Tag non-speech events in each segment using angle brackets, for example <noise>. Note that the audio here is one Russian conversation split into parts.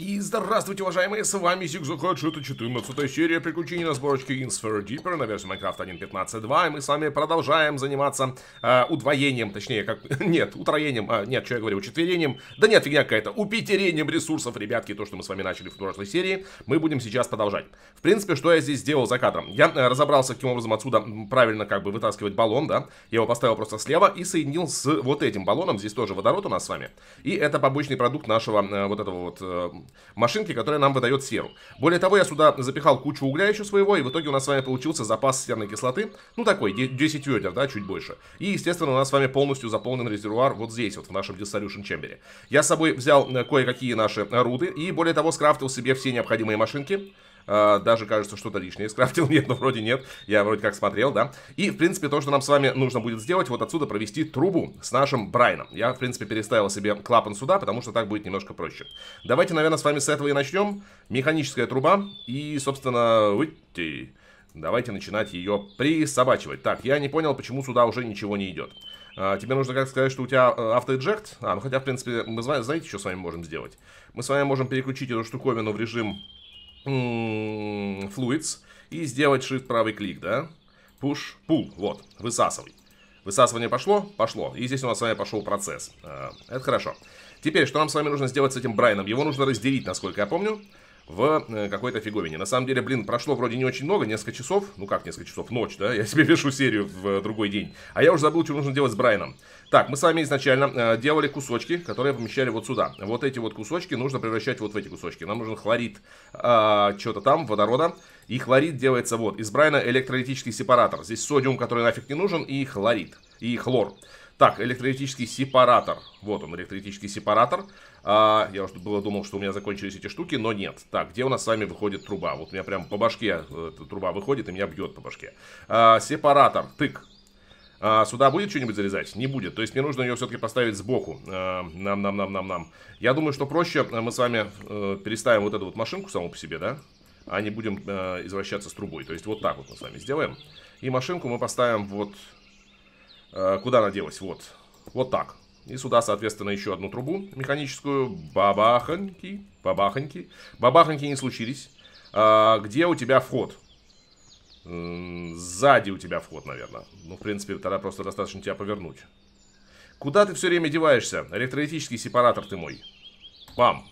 И здравствуйте, уважаемые, с вами Зигзакач, это 14 серия приключений на сборочке Insphere Deeper на версии Minecraft 1.15.2, и мы с вами продолжаем заниматься э, удвоением, точнее, как, <laughs> нет, утроением, а, нет, что я говорю, учетверением, да нет, фигня какая-то, упетерением ресурсов, ребятки, то, что мы с вами начали в прошлой серии, мы будем сейчас продолжать. В принципе, что я здесь сделал за кадром? Я э, разобрался, каким образом отсюда правильно как бы вытаскивать баллон, да, я его поставил просто слева и соединил с вот этим баллоном, здесь тоже водород у нас с вами, и это побочный продукт нашего э, вот этого вот... Э, машинки, которая нам выдает серу. Более того, я сюда запихал кучу угля еще своего, и в итоге у нас с вами получился запас серной кислоты, ну такой, 10 ведер, да, чуть больше. И, естественно, у нас с вами полностью заполнен резервуар вот здесь, вот в нашем Dissolution Chamber. Я с собой взял э, кое-какие наши э, руды, и более того, скрафтил себе все необходимые машинки, а, даже, кажется, что-то лишнее скрафтил. <laughs> Нет, но ну, вроде нет. Я вроде как смотрел, да. И, в принципе, то, что нам с вами нужно будет сделать, вот отсюда провести трубу с нашим Брайном. Я, в принципе, переставил себе клапан сюда, потому что так будет немножко проще. Давайте, наверное, с вами с этого и начнем. Механическая труба. И, собственно, выйти. Давайте начинать ее присобачивать. Так, я не понял, почему сюда уже ничего не идет. А, тебе нужно как сказать, что у тебя э, автоэджект. А, ну хотя, в принципе, мы знаете, что с вами можем сделать? Мы с вами можем переключить эту штуковину в режим fluids и сделать shift правый клик, да? Push, pull, вот, высасывай. Высасывание пошло? Пошло. И здесь у нас с вами пошел процесс. А, это хорошо. Теперь, что нам с вами нужно сделать с этим Брайном? Его нужно разделить, насколько я помню в э, какой-то фиговине. На самом деле, блин, прошло вроде не очень много, несколько часов, ну как несколько часов, ночь, да, <laughs> я себе пишу серию в э, другой день, а я уже забыл, что нужно делать с Брайаном. Так, мы с вами изначально э, делали кусочки, которые помещали вот сюда. Вот эти вот кусочки нужно превращать вот в эти кусочки. Нам нужен хлорид э, а, что-то там, водорода. И хлорид делается вот. Из Брайна электролитический сепаратор. Здесь содиум, который нафиг не нужен, и хлорид, и хлор. Так, электролитический сепаратор. Вот он, электролитический сепаратор. А, я уже было думал, что у меня закончились эти штуки, но нет. Так, где у нас с вами выходит труба? Вот у меня прям по башке э, труба выходит и меня бьет по башке. А, сепаратор, тык. А, сюда будет что-нибудь залезать? Не будет. То есть мне нужно ее все-таки поставить сбоку. Нам-нам-нам-нам-нам. Я думаю, что проще э, мы с вами э, переставим вот эту вот машинку саму по себе, да? А не будем э, извращаться с трубой. То есть вот так вот мы с вами сделаем. И машинку мы поставим вот Э, куда она делась? Вот. Вот так. И сюда, соответственно, еще одну трубу механическую. Бабаханьки. Бабаханьки. Бабаханьки не случились. А, где у тебя вход? Сзади у тебя вход, наверное. Ну, в принципе, тогда просто достаточно тебя повернуть. Куда ты все время деваешься? Электролитический сепаратор ты мой. Бам.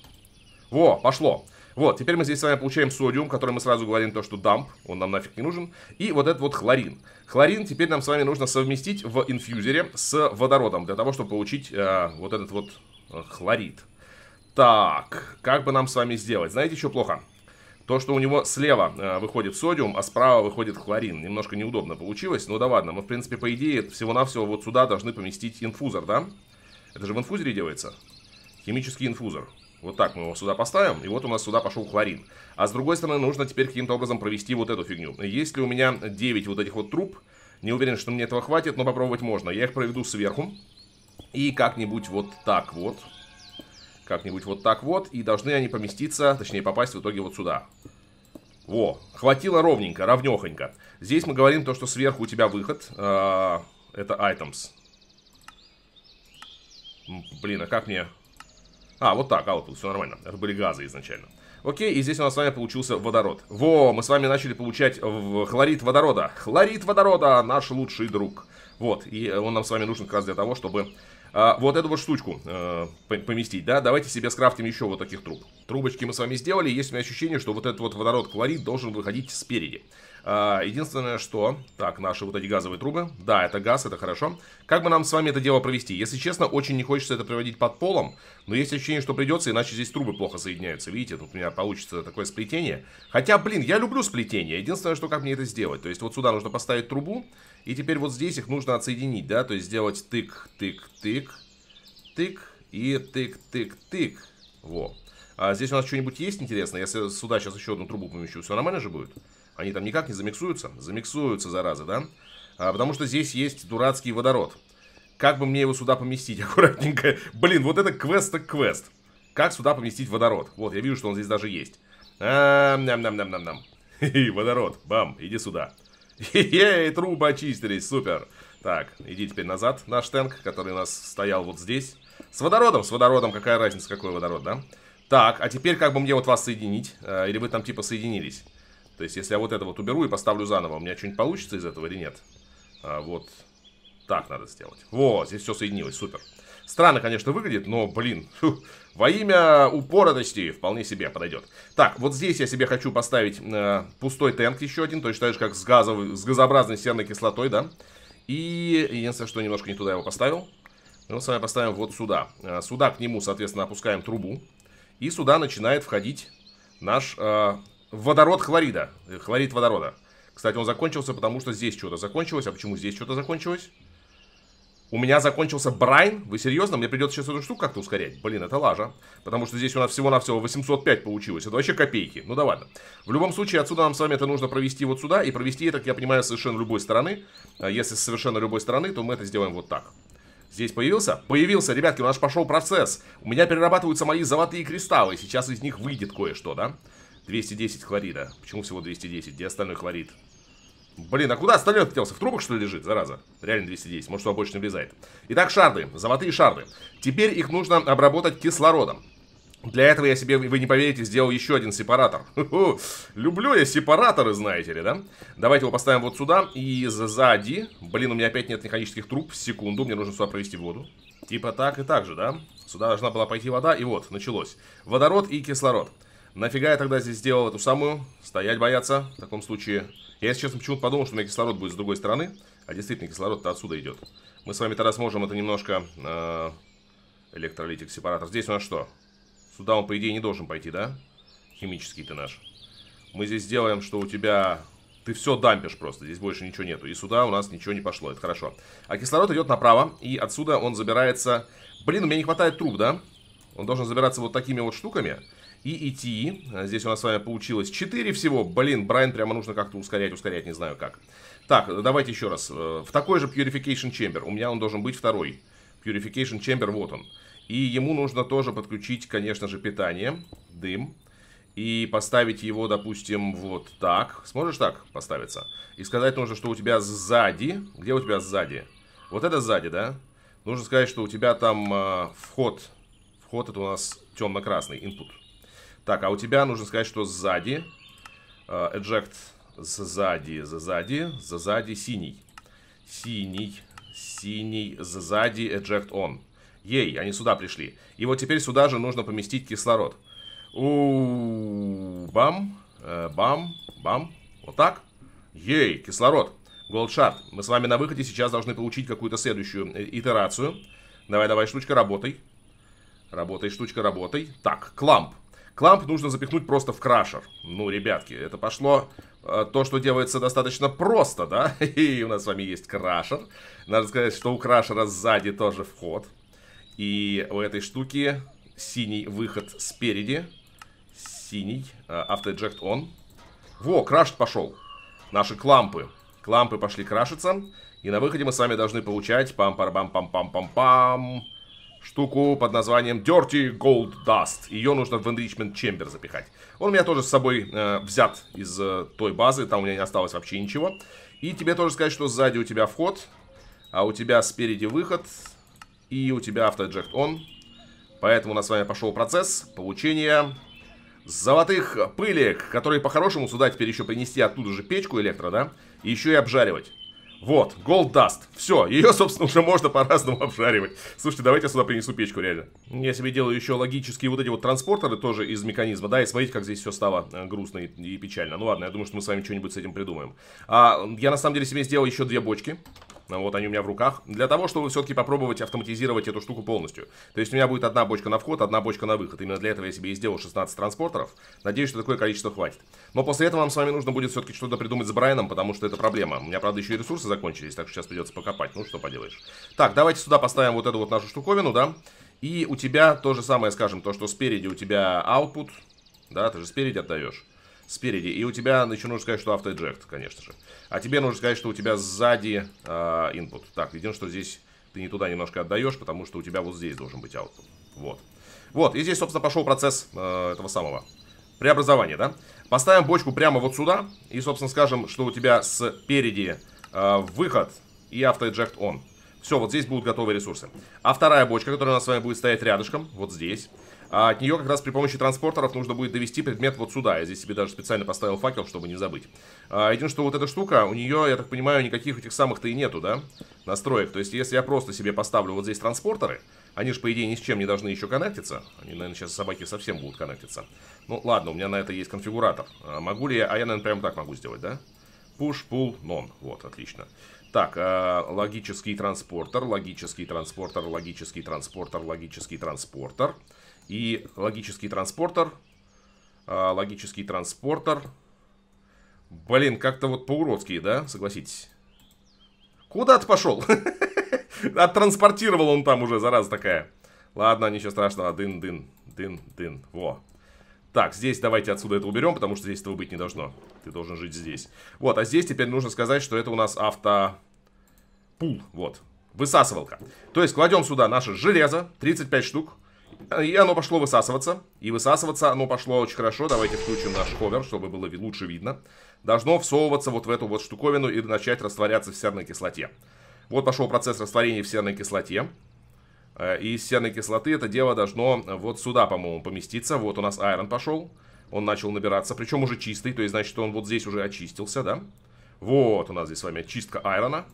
Во, пошло. Вот, теперь мы здесь с вами получаем содиум, который мы сразу говорим то, что дамп, он нам нафиг не нужен. И вот этот вот хлорин. Хлорин теперь нам с вами нужно совместить в инфьюзере с водородом, для того, чтобы получить э, вот этот вот э, хлорид. Так, как бы нам с вами сделать? Знаете, что плохо? То, что у него слева э, выходит содиум, а справа выходит хлорин. Немножко неудобно получилось, но да ладно. Мы, в принципе, по идее, всего-навсего вот сюда должны поместить инфузор, да? Это же в инфузоре делается. Химический инфузор. Вот так мы его сюда поставим, и вот у нас сюда пошел хлорин. А с другой стороны, нужно теперь каким-то образом провести вот эту фигню. Если у меня 9 вот этих вот труб, не уверен, что мне этого хватит, но попробовать можно. Я их проведу сверху. И как-нибудь вот так вот. Как-нибудь вот так вот. И должны они поместиться, точнее попасть в итоге вот сюда. Во, хватило ровненько, ровнехонько. Здесь мы говорим то, что сверху у тебя выход. Э -э это items. Блин, а как мне... А, вот так, output, а все нормально. Это были газы изначально. Окей, и здесь у нас с вами получился водород. Во, мы с вами начали получать хлорид водорода. Хлорид водорода, наш лучший друг. Вот, и он нам с вами нужен как раз для того, чтобы а, вот эту вот штучку а, поместить, да. Давайте себе скрафтим еще вот таких труб. Трубочки мы с вами сделали. Есть у меня ощущение, что вот этот вот водород хлорид должен выходить спереди. А, единственное, что... Так, наши вот эти газовые трубы. Да, это газ, это хорошо. Как бы нам с вами это дело провести? Если честно, очень не хочется это проводить под полом, но есть ощущение, что придется, иначе здесь трубы плохо соединяются. Видите, тут у меня получится такое сплетение. Хотя, блин, я люблю сплетение. Единственное, что как мне это сделать? То есть вот сюда нужно поставить трубу, и теперь вот здесь их нужно отсоединить, да? То есть сделать тык-тык-тык, тык и тык-тык-тык. Во. А здесь у нас что-нибудь есть интересное? Я сюда сейчас еще одну трубу помещу, все нормально же будет? Они там никак не замиксуются? Замиксуются, заразы, да? А, потому что здесь есть дурацкий водород. Как бы мне его сюда поместить <laughs> аккуратненько? Блин, вот это квест так квест. Как сюда поместить водород? Вот, я вижу, что он здесь даже есть. А, ням-ням-ням-ням-ням. <laughs> Водород, бам, иди сюда. Ей, трубы очистились, супер. Так, иди теперь назад, наш танк, который у нас стоял вот здесь. С водородом, с водородом, какая разница, какой водород, да? Так, а теперь как бы мне вот вас соединить? Э, или вы там типа соединились? То есть, если я вот это вот уберу и поставлю заново, у меня что-нибудь получится из этого или нет? А, вот. Так надо сделать. Во, здесь все соединилось, супер. Странно, конечно, выглядит, но, блин, фу, во имя упоротости вполне себе подойдет. Так, вот здесь я себе хочу поставить э, пустой тенк еще один. то есть так же, как с, газовой, с газообразной серной кислотой, да. И единственное, что немножко не туда его поставил. Мы ну, его с вами поставим вот сюда. Э, сюда к нему, соответственно, опускаем трубу. И сюда начинает входить наш э, водород хлорида. Э, хлорид водорода. Кстати, он закончился, потому что здесь что-то закончилось. А почему здесь что-то закончилось? У меня закончился Брайн? Вы серьезно? Мне придется сейчас эту штуку как-то ускорять. Блин, это лажа. Потому что здесь у нас всего-навсего 805 получилось. Это вообще копейки. Ну да ладно. В любом случае, отсюда нам с вами это нужно провести вот сюда. И провести, как я понимаю, с совершенно любой стороны. А если с совершенно любой стороны, то мы это сделаем вот так. Здесь появился? Появился, ребятки, у нас пошел процесс. У меня перерабатываются мои золотые кристаллы. Сейчас из них выйдет кое-что, да? 210 хлорида. Почему всего 210? Где остальной хлорид? Блин, а куда остальное делся? В трубах, что ли, лежит? Зараза. Реально 210. Может, что больше влезает. Итак, шарды. Золотые шарды. Теперь их нужно обработать кислородом. Для этого я себе, вы не поверите, сделал еще один сепаратор. <laughs> Люблю я сепараторы, знаете ли, да? Давайте его поставим вот сюда и сзади. Блин, у меня опять нет механических труб. Секунду, мне нужно сюда провести воду. Типа так и так же, да? Сюда должна была пойти вода, и вот, началось. Водород и кислород. Нафига я тогда здесь сделал эту самую? Стоять бояться в таком случае. Я, если честно, почему-то подумал, что у меня кислород будет с другой стороны. А действительно, кислород-то отсюда идет. Мы с вами тогда сможем это немножко... Э, электролитик-сепаратор. Здесь у нас что? Сюда он, по идее, не должен пойти, да? Химический ты наш. Мы здесь сделаем, что у тебя... Ты все дампишь просто, здесь больше ничего нету. И сюда у нас ничего не пошло, это хорошо. А кислород идет направо, и отсюда он забирается... Блин, у меня не хватает труб, да? Он должен забираться вот такими вот штуками и ET. А здесь у нас с вами получилось 4 всего. Блин, Брайан прямо нужно как-то ускорять, ускорять, не знаю как. Так, давайте еще раз. Э, в такой же Purification Chamber. У меня он должен быть второй. Purification Chamber, вот он. И ему нужно тоже подключить, конечно же, питание. Дым. И поставить его, допустим, вот так. Сможешь так поставиться? И сказать нужно, что у тебя сзади... Где у тебя сзади? Вот это сзади, да? Нужно сказать, что у тебя там э, вход. Вход это у нас темно-красный, input. Так, а у тебя нужно сказать, что сзади. Эджект сзади, сзади, сзади синий. Синий, синий, сзади эджект он. Ей, они сюда пришли. И вот теперь сюда же нужно поместить кислород. У бам, э, бам, бам. Вот так. Ей, кислород. Голдшарт, мы с вами на выходе сейчас должны получить какую-то следующую э, итерацию. Давай, давай, штучка, работай. Работай, штучка, работай. Так, кламп. Кламп нужно запихнуть просто в крашер. Ну, ребятки, это пошло э, то, что делается достаточно просто, да? <laughs> И у нас с вами есть крашер. Надо сказать, что у крашера сзади тоже вход. И у этой штуки синий выход спереди. Синий. Э, автоэджект он. Во, крашт пошел. Наши клампы. Клампы пошли крашиться. И на выходе мы с вами должны получать пам-пар-бам-пам-пам-пам-пам. -пам -пам -пам -пам штуку под названием Dirty Gold Dust. Ее нужно в Enrichment Chamber запихать. Он у меня тоже с собой э, взят из э, той базы, там у меня не осталось вообще ничего. И тебе тоже сказать, что сзади у тебя вход, а у тебя спереди выход, и у тебя автоджект он. Поэтому у нас с вами пошел процесс получения золотых пылек, которые по-хорошему сюда теперь еще принести оттуда же печку электро, да? И еще и обжаривать. Вот, Gold Dust. Все, ее, собственно, уже можно по-разному обжаривать. Слушайте, давайте я сюда принесу печку, реально. Я себе делаю еще логические вот эти вот транспортеры тоже из механизма, да, и смотрите, как здесь все стало э, грустно и, печально. Ну ладно, я думаю, что мы с вами что-нибудь с этим придумаем. А, я на самом деле себе сделал еще две бочки. А вот они у меня в руках. Для того, чтобы все-таки попробовать автоматизировать эту штуку полностью. То есть у меня будет одна бочка на вход, одна бочка на выход. Именно для этого я себе и сделал 16 транспортеров. Надеюсь, что такое количество хватит. Но после этого нам с вами нужно будет все-таки что-то придумать с Брайаном, потому что это проблема. У меня, правда, еще и ресурсы закончились, так что сейчас придется покопать. Ну, что поделаешь. Так, давайте сюда поставим вот эту вот нашу штуковину, да. И у тебя то же самое, скажем, то, что спереди у тебя output, да, ты же спереди отдаешь спереди. И у тебя еще нужно сказать, что автоэджект, конечно же. А тебе нужно сказать, что у тебя сзади э, input. Так, единственное, что здесь ты не туда немножко отдаешь, потому что у тебя вот здесь должен быть output. Вот. Вот, и здесь, собственно, пошел процесс э, этого самого преобразования, да? Поставим бочку прямо вот сюда. И, собственно, скажем, что у тебя спереди э, выход и автоэджект он. Все, вот здесь будут готовые ресурсы. А вторая бочка, которая у нас с вами будет стоять рядышком, вот здесь... А от нее как раз при помощи транспортеров нужно будет довести предмет вот сюда. Я здесь себе даже специально поставил факел, чтобы не забыть. А, единственное, что вот эта штука, у нее, я так понимаю, никаких этих самых-то и нету, да, настроек. То есть, если я просто себе поставлю вот здесь транспортеры, они же, по идее, ни с чем не должны еще коннектиться. Они, наверное, сейчас собаки совсем будут коннектиться. Ну, ладно, у меня на это есть конфигуратор. А, могу ли я... А я, наверное, прямо так могу сделать, да? Push, pull, non. Вот, отлично. Отлично. Так, э, логический транспортер, логический транспортер, логический транспортер, логический транспортер. И логический транспортер, э, логический транспортер. Блин, как-то вот по-уродски, да, согласитесь? Куда ты пошел? <laughs> Оттранспортировал он там уже, зараза такая. Ладно, ничего страшного, дын-дын, дын-дын, во. Так, здесь давайте отсюда это уберем, потому что здесь этого быть не должно. Ты должен жить здесь. Вот, а здесь теперь нужно сказать, что это у нас авто пул, вот, высасывалка. То есть кладем сюда наше железо, 35 штук. И оно пошло высасываться. И высасываться оно пошло очень хорошо. Давайте включим наш ховер, чтобы было лучше видно. Должно всовываться вот в эту вот штуковину и начать растворяться в серной кислоте. Вот пошел процесс растворения в серной кислоте. И э, из серной кислоты это дело должно э, вот сюда, по-моему, поместиться. Вот у нас айрон пошел. Он начал набираться, причем уже чистый. То есть, значит, что он вот здесь уже очистился, да? Вот у нас здесь с вами очистка айрона.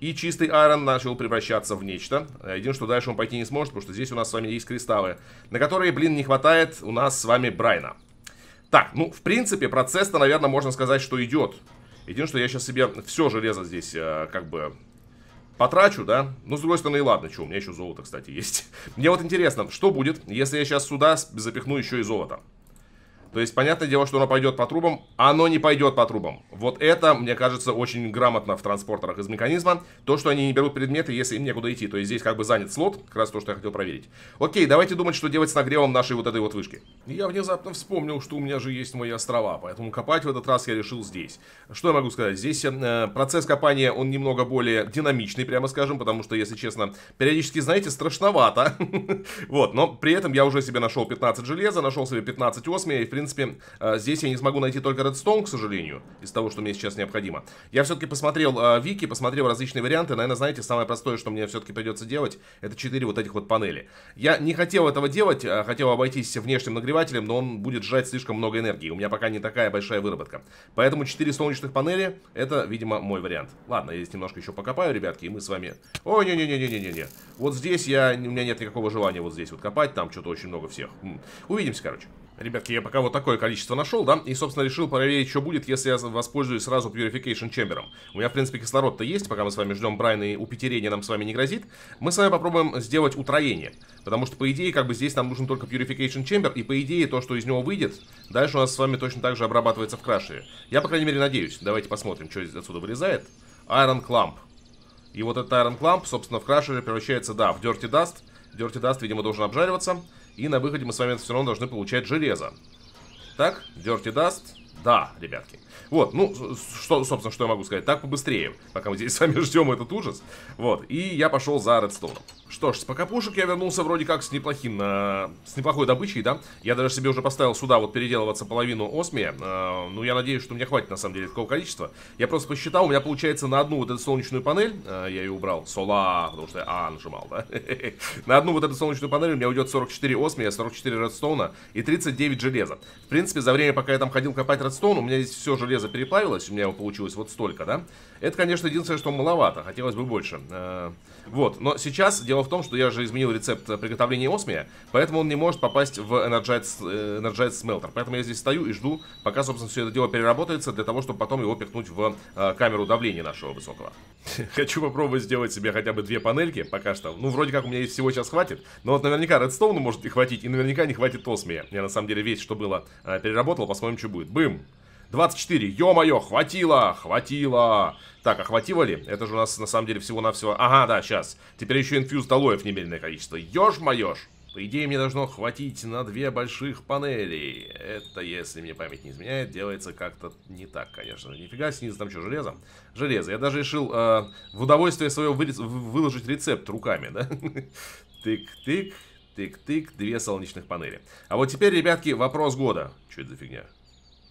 И чистый Айрон начал превращаться в нечто. Единственное, что дальше он пойти не сможет, потому что здесь у нас с вами есть кристаллы, на которые, блин, не хватает у нас с вами Брайна. Так, ну, в принципе, процесс-то, наверное, можно сказать, что идет. Единственное, что я сейчас себе все железо здесь, э, как бы, потрачу, да? Ну, с другой стороны, и ладно, что, у меня еще золото, кстати, есть. <laughs> Мне вот интересно, что будет, если я сейчас сюда запихну еще и золото? То есть, понятное дело, что оно пойдет по трубам, а оно не пойдет по трубам. Вот это, мне кажется, очень грамотно в транспортерах из механизма. То, что они не берут предметы, если им некуда идти. То есть, здесь как бы занят слот, как раз то, что я хотел проверить. Окей, давайте думать, что делать с нагревом нашей вот этой вот вышки. Я внезапно вспомнил, что у меня же есть мои острова, поэтому копать в этот раз я решил здесь. Что я могу сказать? Здесь э, процесс копания, он немного более динамичный, прямо скажем, потому что, если честно, периодически, знаете, страшновато. <laughs> Вот, но при этом я уже себе нашел 15 железа, нашел себе 15 осмия и, в принципе, принципе, э, здесь я не смогу найти только Redstone, к сожалению, из того, что мне сейчас необходимо. Я все-таки посмотрел э, вики, посмотрел различные варианты. Наверное, знаете, самое простое, что мне все-таки придется делать, это 4 вот этих вот панели. Я не хотел этого делать, а хотел обойтись внешним нагревателем, но он будет сжать слишком много энергии. У меня пока не такая большая выработка. Поэтому 4 солнечных панели, это, видимо, мой вариант. Ладно, я здесь немножко еще покопаю, ребятки, и мы с вами... Ой, не-не-не-не-не-не. Вот здесь я... У меня нет никакого желания вот здесь вот копать, там что-то очень много всех. Увидимся, короче. Ребятки, я пока вот такое количество нашел, да, и, собственно, решил проверить, что будет, если я воспользуюсь сразу Purification Chamber. У меня, в принципе, кислород-то есть, пока мы с вами ждем Брайна и упетерение нам с вами не грозит. Мы с вами попробуем сделать утроение, потому что, по идее, как бы здесь нам нужен только Purification Chamber, и, по идее, то, что из него выйдет, дальше у нас с вами точно так же обрабатывается в крашере. Я, по крайней мере, надеюсь. Давайте посмотрим, что здесь отсюда вылезает. Iron Clamp. И вот этот Iron Clamp, собственно, в крашере превращается, да, в Dirty Dust. Dirty Dust, видимо, должен обжариваться. И на выходе мы с вами все равно должны получать железо. Так, Dirty Dust. Да, ребятки. Вот, ну, что, собственно, что я могу сказать. Так побыстрее, пока мы здесь с вами ждем этот ужас. Вот, и я пошел за редстоуном. Что ж, с покапушек я вернулся вроде как с неплохим, э, с неплохой добычей, да? Я даже себе уже поставил сюда вот переделываться половину осмия. Э, ну, я надеюсь, что у меня хватит, на самом деле, такого количества. Я просто посчитал, у меня получается на одну вот эту солнечную панель, э, я ее убрал, сола, потому что я А нажимал, да? <laughs> На одну вот эту солнечную панель у меня уйдет 44 осмия, 44 редстоуна и 39 железа. В принципе, за время, пока я там ходил копать редстоун, у меня здесь все железо железо переплавилось, у меня его получилось вот столько, да? Это, конечно, единственное, что маловато, хотелось бы больше. Э, вот, но сейчас дело в том, что я же изменил рецепт приготовления осмия, поэтому он не может попасть в Energize, э, Energize Smelter. Поэтому я здесь стою и жду, пока, собственно, все это дело переработается, для того, чтобы потом его пихнуть в э, камеру давления нашего высокого. <laughs> Хочу попробовать сделать себе хотя бы две панельки пока что. Ну, вроде как у меня их всего сейчас хватит, но вот наверняка Redstone может и хватить, и наверняка не хватит осмия. Я на самом деле весь, что было, переработал, посмотрим, что будет. Бым! 24. Ё-моё, хватило, хватило. Так, а хватило ли? Это же у нас на самом деле всего-навсего... Ага, да, сейчас. Теперь еще инфьюз долоев немедленное количество. Ёж-моёж. По идее, мне должно хватить на две больших панели. Это, если мне память не изменяет, делается как-то не так, конечно же. Нифига, снизу там что, железо? Железо. Я даже решил э, в удовольствие свое выложить рецепт руками, да? <laughs> Тык-тык, тык-тык, две солнечных панели. А вот теперь, ребятки, вопрос года. Что это за фигня?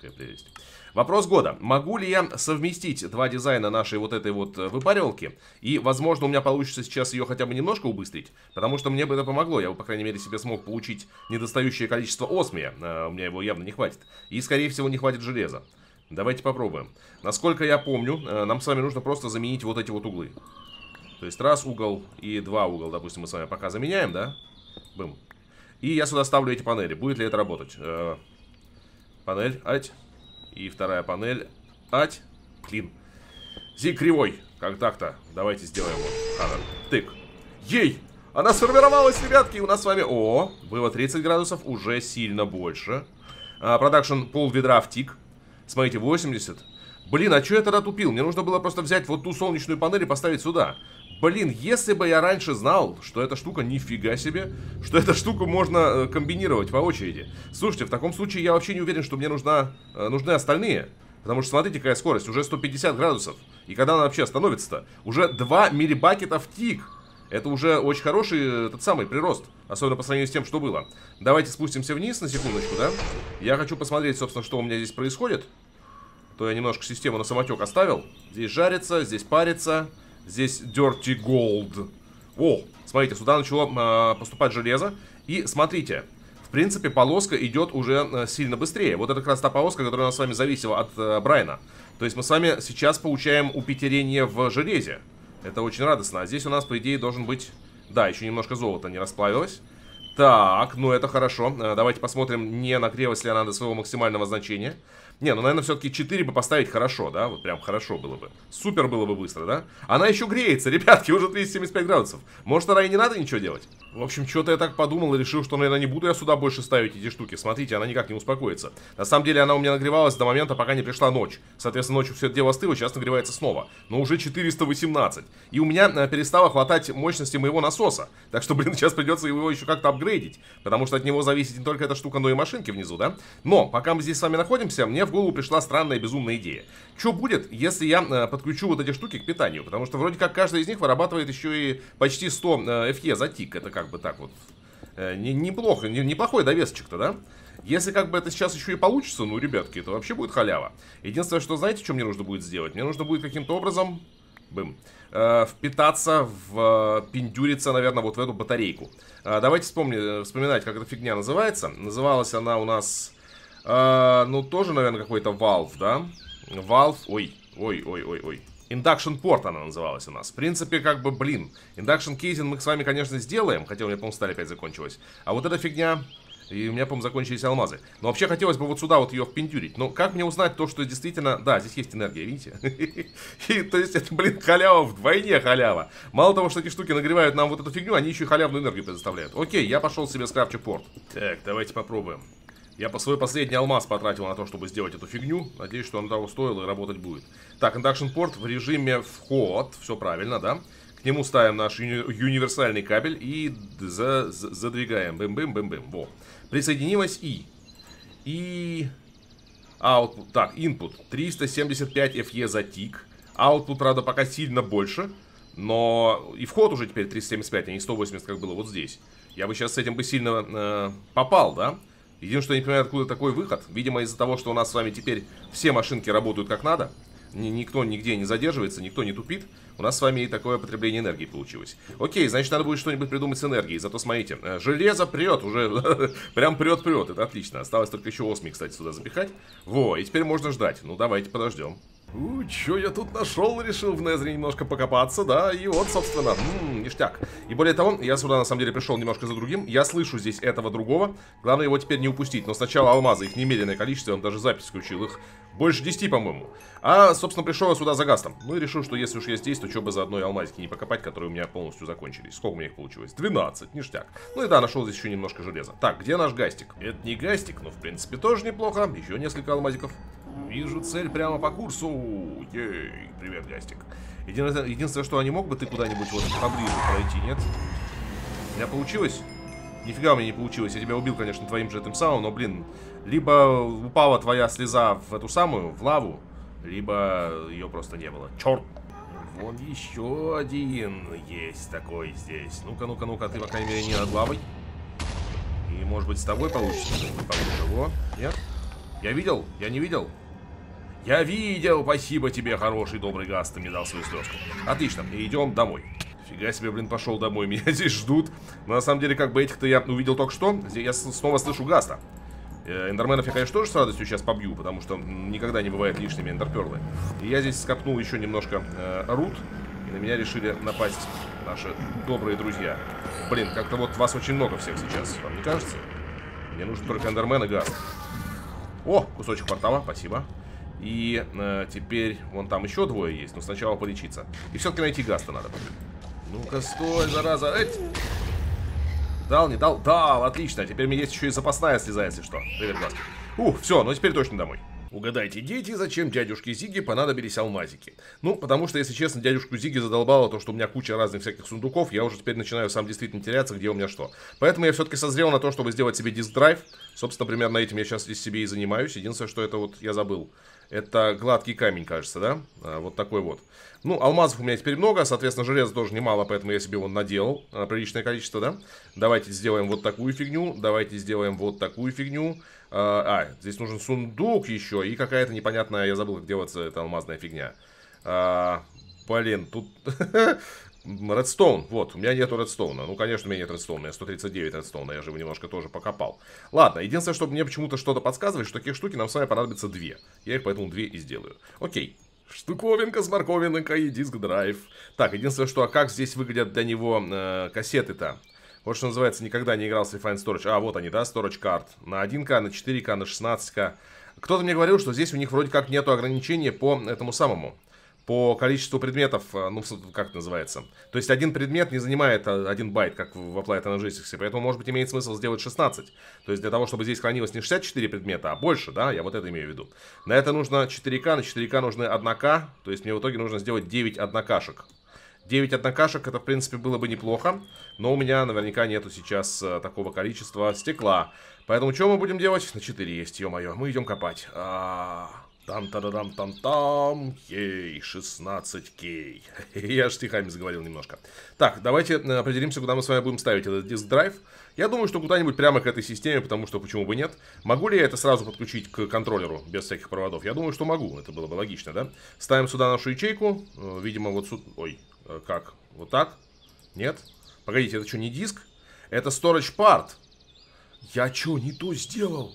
Какая прелесть. Вопрос года. Могу ли я совместить два дизайна нашей вот этой вот э, выпарелки? И, возможно, у меня получится сейчас ее хотя бы немножко убыстрить, потому что мне бы это помогло. Я бы, по крайней мере, себе смог получить недостающее количество осмия. Э, у меня его явно не хватит. И, скорее всего, не хватит железа. Давайте попробуем. Насколько я помню, э, нам с вами нужно просто заменить вот эти вот углы. То есть раз угол и два угол, допустим, мы с вами пока заменяем, да? Бым. И я сюда ставлю эти панели. Будет ли это работать? Панель, ать. И вторая панель, ать. Клин. Зи кривой. Как так-то? Давайте сделаем вот. Ханер. Тык. Ей! Она сформировалась, ребятки, и у нас с вами... О, было 30 градусов, уже сильно больше. А, продакшн пол ведра в тик. Смотрите, 80. Блин, а что я тогда тупил? Мне нужно было просто взять вот ту солнечную панель и поставить сюда. Блин, если бы я раньше знал, что эта штука нифига себе, что эту штуку можно э, комбинировать по очереди. Слушайте, в таком случае я вообще не уверен, что мне нужна, э, нужны остальные. Потому что смотрите, какая скорость, уже 150 градусов. И когда она вообще остановится-то? Уже 2 миллибакета в тик. Это уже очень хороший, этот самый, прирост. Особенно по сравнению с тем, что было. Давайте спустимся вниз на секундочку, да? Я хочу посмотреть, собственно, что у меня здесь происходит. То я немножко систему на самотек оставил. Здесь жарится, здесь парится. Здесь Dirty Gold. О, смотрите, сюда начало э, поступать железо. И смотрите, в принципе, полоска идет уже а, сильно быстрее. Вот это как раз та полоска, которая у нас с вами зависела от э, Брайна. То есть мы с вами сейчас получаем упетерение в железе. Это очень радостно. А здесь у нас, по идее, должен быть... Да, еще немножко золота не расплавилось. Так, ну это хорошо. Э, давайте посмотрим, не нагрелась ли она до своего максимального значения. Не, ну, наверное, все-таки 4 бы поставить хорошо, да? Вот прям хорошо было бы. Супер было бы быстро, да? Она еще греется, <laughs> ребятки, уже 275 градусов. Может, она и не надо ничего делать? В общем, что-то я так подумал и решил, что, наверное, не буду я сюда больше ставить эти штуки. Смотрите, она никак не успокоится. На самом деле, она у меня нагревалась до момента, пока не пришла ночь. Соответственно, ночью все это дело остыло, сейчас нагревается снова. Но уже 418. И у меня э, перестало хватать мощности моего насоса. Так что, <laughs> блин, сейчас придется его еще как-то апгрейдить. Потому что от него зависит не только эта штука, но и машинки внизу, да? Но, пока мы здесь с вами находимся, мне в голову пришла странная безумная идея. Что будет, если я э, подключу вот эти штуки к питанию? Потому что вроде как каждая из них вырабатывает еще и почти 100 э, FE за тик. Это как бы так вот э, неплохо, неплохой довесочек-то, да? Если как бы это сейчас еще и получится, ну, ребятки, это вообще будет халява. Единственное, что знаете, что мне нужно будет сделать? Мне нужно будет каким-то образом... Бым. Э, впитаться, в, э, пиндюриться, наверное, вот в эту батарейку. Э, давайте вспомни, вспоминать, как эта фигня называется. Называлась она у нас а, ну, тоже, наверное, какой-то Valve, да? Valve, ой, ой, ой, ой, ой. Induction Port она называлась у нас. В принципе, как бы, блин, Induction Casing мы с вами, конечно, сделаем. Хотя у меня, по-моему, сталь опять закончилась. А вот эта фигня... И у меня, по-моему, закончились алмазы. Но вообще хотелось бы вот сюда вот ее впендюрить. Но как мне узнать то, что действительно... Да, здесь есть энергия, видите? <laughs> то есть это, блин, халява вдвойне халява. Мало того, что эти штуки нагревают нам вот эту фигню, они еще и халявную энергию предоставляют. Окей, я пошел себе скрафчу порт. Так, давайте попробуем. Я по свой последний алмаз потратил на то, чтобы сделать эту фигню. Надеюсь, что оно того стоило и работать будет. Так, induction порт в режиме вход. Все правильно, да? К нему ставим наш юни универсальный кабель и за задвигаем. Бэм-бэм-бэм-бэм. Во. Присоединимость и. И... Output. Так, input. 375 FE за тик. Output, правда, пока сильно больше. Но и вход уже теперь 375, а не 180, как было вот здесь. Я бы сейчас с этим бы сильно э, попал, да? Единственное, что я не понимаю, откуда такой выход. Видимо, из-за того, что у нас с вами теперь все машинки работают как надо, никто нигде не задерживается, никто не тупит, у нас с вами и такое потребление энергии получилось. Окей, значит, надо будет что-нибудь придумать с энергией. Зато смотрите, э, железо прет уже, <laughs> прям прет-прет, это отлично. Осталось только еще осми, кстати, сюда запихать. Во, и теперь можно ждать. Ну, давайте подождем. У, чё я тут нашел? Решил в Незре немножко покопаться, да, и вот, собственно, м -м, ништяк. И более того, я сюда на самом деле пришел немножко за другим, я слышу здесь этого другого, главное его теперь не упустить, но сначала алмазы, их немедленное количество, он даже запись включил, их больше 10, по-моему. А, собственно, пришел я сюда за гастом, ну и решил, что если уж я здесь, то чё бы за одной алмазики не покопать, которые у меня полностью закончились. Сколько у меня их получилось? 12, ништяк. Ну и да, нашел здесь еще немножко железа. Так, где наш гастик? Это не гастик, но в принципе тоже неплохо, еще несколько алмазиков. Вижу цель прямо по курсу. Ей, привет, Гастик. Единственное, единственное, что они а мог бы ты куда-нибудь вот поближе пройти, нет? У меня получилось? Нифига у меня не получилось. Я тебя убил, конечно, твоим же этим самым, но, блин, либо упала твоя слеза в эту самую, в лаву, либо ее просто не было. Черт! Вон еще один есть такой здесь. Ну-ка, ну-ка, ну-ка, ты, по крайней мере, не над лавой. И, может быть, с тобой получится? Нет? Я видел? Я не видел? Я видел, спасибо тебе, хороший, добрый Газ, ты мне дал свою слезку. Отлично, идем домой. Фига себе, блин, пошел домой, <laughs> меня здесь ждут. Но на самом деле, как бы этих-то я увидел только что, я снова слышу Гаста. Э, Эндерменов я, конечно, тоже с радостью сейчас побью, потому что никогда не бывает лишними эндерперлы. И я здесь скопнул еще немножко э, рут, и на меня решили напасть наши добрые друзья. Блин, как-то вот вас очень много всех сейчас, вам не кажется? Мне нужен только эндермен и газ. О, кусочек портала, спасибо. И э, теперь вон там еще двое есть, но сначала полечиться. И все-таки найти Гаста надо. Ну-ка, стой, зараза. Эть! Дал, не дал? Дал, отлично. Теперь мне есть еще и запасная слеза, если что. Привет, Гаст. Ух, все, ну теперь точно домой. Угадайте, дети, зачем дядюшке Зиги понадобились алмазики? Ну, потому что, если честно, дядюшку Зиги задолбало то, что у меня куча разных всяких сундуков, я уже теперь начинаю сам действительно теряться, где у меня что. Поэтому я все-таки созрел на то, чтобы сделать себе диск-драйв. Собственно, примерно этим я сейчас здесь себе и занимаюсь. Единственное, что это вот я забыл. Это гладкий камень, кажется, да? А, вот такой вот. Ну, алмазов у меня теперь много, соответственно, железа тоже немало, поэтому я себе его надел а, приличное количество, да? Давайте сделаем вот такую фигню. Давайте сделаем вот такую фигню. А, а здесь нужен сундук еще и какая-то непонятная, я забыл, как делается эта алмазная фигня. А, блин, тут <laughs> Редстоун, вот, у меня нету редстоуна Ну, конечно, у меня нет редстоуна, у меня 139 редстоуна Я же его немножко тоже покопал Ладно, единственное, чтобы мне почему-то что-то подсказывает Что таких штуки нам с вами понадобится две Я их поэтому две и сделаю Окей, штуковинка с морковинкой и диск-драйв Так, единственное, что, а как здесь выглядят для него э, кассеты-то? Вот что называется, никогда не играл с Refine Storage А, вот они, да, Storage Card На 1К, на 4К, на 16К Кто-то мне говорил, что здесь у них вроде как нету ограничения по этому самому по количеству предметов, э, ну, как это называется. То есть один предмет не занимает э, один байт, как в Applied Analytics, поэтому, может быть, имеет смысл сделать 16. То есть для того, чтобы здесь хранилось не 64 предмета, а больше, да, я вот это имею в виду. На это нужно 4К, на 4К нужны 1К, то есть мне в итоге нужно сделать 9 однокашек. 9 однокашек, это, в принципе, было бы неплохо, но у меня наверняка нету сейчас э, такого количества стекла. Поэтому что мы будем делать? На 4 есть, ё-моё, мы идем копать. А -а -а там та да там там там Ей, 16 кей. <laughs> Я же стихами заговорил немножко. Так, давайте э, определимся, куда мы с вами будем ставить этот диск-драйв. Я думаю, что куда-нибудь прямо к этой системе, потому что почему бы нет. Могу ли я это сразу подключить к контроллеру без всяких проводов? Я думаю, что могу. Это было бы логично, да? Ставим сюда нашу ячейку. Э, видимо, вот сюда... Ой, э, как? Вот так? Нет? Погодите, это что, не диск? Это storage part. Я что, не то сделал?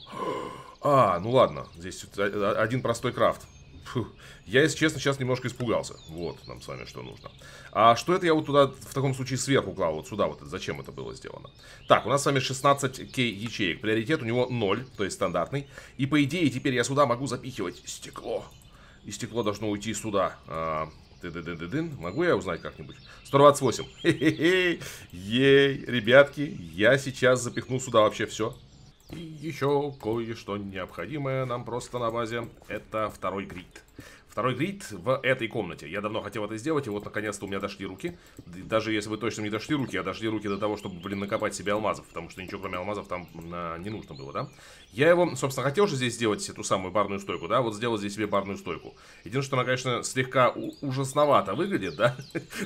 А, ну ладно, здесь один простой крафт. Фу. Я, если честно, сейчас немножко испугался. Вот нам с вами что нужно. А что это я вот туда, в таком случае, сверху клал? Вот сюда вот. зачем это было сделано? Так, у нас с вами 16к ячеек. Приоритет у него 0, то есть стандартный. И, по идее, теперь я сюда могу запихивать стекло. И стекло должно уйти сюда. А, ты -ды -ды -ды -дын. Могу я узнать как-нибудь? 128. <laughs> Хе-хе-хе. Ей, ребятки, я сейчас запихну сюда вообще все. И еще кое-что необходимое нам просто на базе. Это второй грид. Второй грид в этой комнате. Я давно хотел это сделать, и вот наконец-то у меня дошли руки. Даже если вы точно не дошли руки, а дошли руки до того, чтобы, блин, накопать себе алмазов. Потому что ничего кроме алмазов там а, не нужно было, да? Я его, собственно, хотел же здесь сделать эту самую барную стойку, да? Вот сделал здесь себе барную стойку. Единственное, что она, конечно, слегка ужасновато выглядит, да?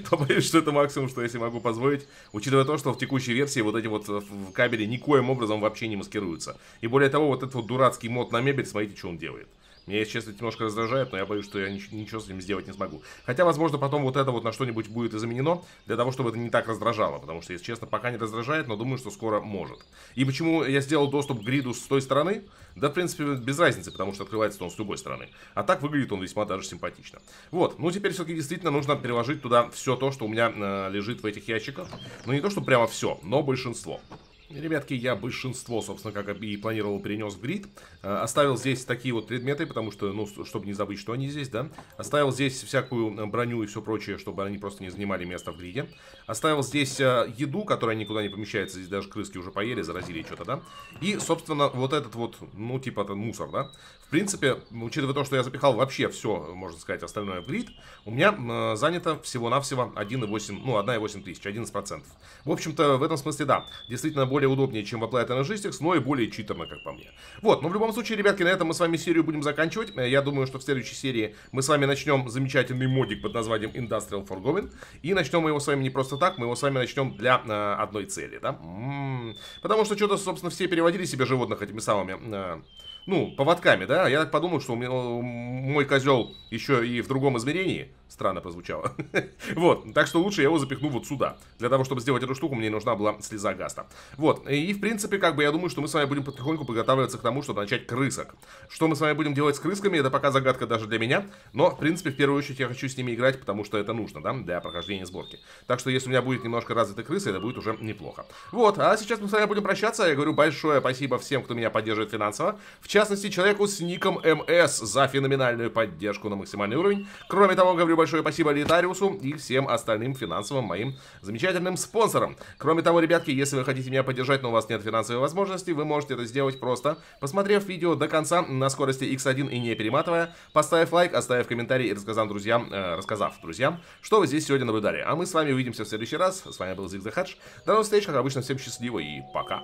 То <laughs> боюсь, что это максимум, что я себе могу позволить. Учитывая то, что в текущей версии вот эти вот э, кабели никоим образом вообще не маскируются. И более того, вот этот вот дурацкий мод на мебель, смотрите, что он делает. Меня, если честно, немножко раздражает, но я боюсь, что я ничего с этим сделать не смогу. Хотя, возможно, потом вот это вот на что-нибудь будет и заменено, для того, чтобы это не так раздражало. Потому что, если честно, пока не раздражает, но думаю, что скоро может. И почему я сделал доступ к гриду с той стороны? Да, в принципе, без разницы, потому что открывается он с любой стороны. А так выглядит он весьма даже симпатично. Вот, ну теперь все-таки действительно нужно переложить туда все то, что у меня э, лежит в этих ящиках. Ну не то, что прямо все, но большинство. Ребятки, я большинство, собственно, как и планировал, перенес в грид. Э, оставил здесь такие вот предметы, потому что, ну, чтобы не забыть, что они здесь, да. Оставил здесь всякую э, броню и все прочее, чтобы они просто не занимали место в гриде. Оставил здесь э, еду, которая никуда не помещается. Здесь даже крыски уже поели, заразили что-то, да. И, собственно, вот этот вот, ну, типа, это мусор, да. В принципе, учитывая то, что я запихал вообще все, можно сказать, остальное в грид, у меня занято всего-навсего 1,8, ну, 1,8 тысяч, 11%. В общем-то, в этом смысле, да, действительно, больше более удобнее, чем в Applied Analytics, но и более читерно, как по мне. Вот, но в любом случае, ребятки, на этом мы с вами серию будем заканчивать. Э, я думаю, что в следующей серии мы с вами начнем замечательный модик под названием Industrial Forgotten. И начнем мы его с вами не просто так, мы его с вами начнем для э, одной цели, да? М м-м. -м -м. Потому что что-то, собственно, все переводили себе животных этими самыми... Э, ну, поводками, да? Я так подумал, что у меня, мой козел еще и в другом измерении. Странно прозвучало. <laughs> вот, так что лучше я его запихну вот сюда. Для того, чтобы сделать эту штуку, мне нужна была слеза гаста. Вот, и в принципе, как бы я думаю, что мы с вами будем потихоньку подготавливаться к тому, чтобы начать крысок. Что мы с вами будем делать с крысками, это пока загадка даже для меня. Но, в принципе, в первую очередь я хочу с ними играть, потому что это нужно, да, для прохождения сборки. Так что, если у меня будет немножко развита крыса, это будет уже неплохо. Вот, а сейчас мы с вами будем прощаться. Я говорю большое спасибо всем, кто меня поддерживает финансово. В частности, человеку с ником МС за феноменальную поддержку на максимальный уровень. Кроме того, говорю большое спасибо Литариусу и всем остальным финансовым моим замечательным спонсорам. Кроме того, ребятки, если вы хотите меня поддержать, но у вас нет финансовой возможности, вы можете это сделать просто, посмотрев видео до конца на скорости X1 и не перематывая, поставив лайк, оставив комментарий и рассказав друзьям, э, рассказав друзьям, что вы здесь сегодня наблюдали. А мы с вами увидимся в следующий раз. С вами был Зигзахадж. До новых встреч, как обычно, всем счастливо и пока.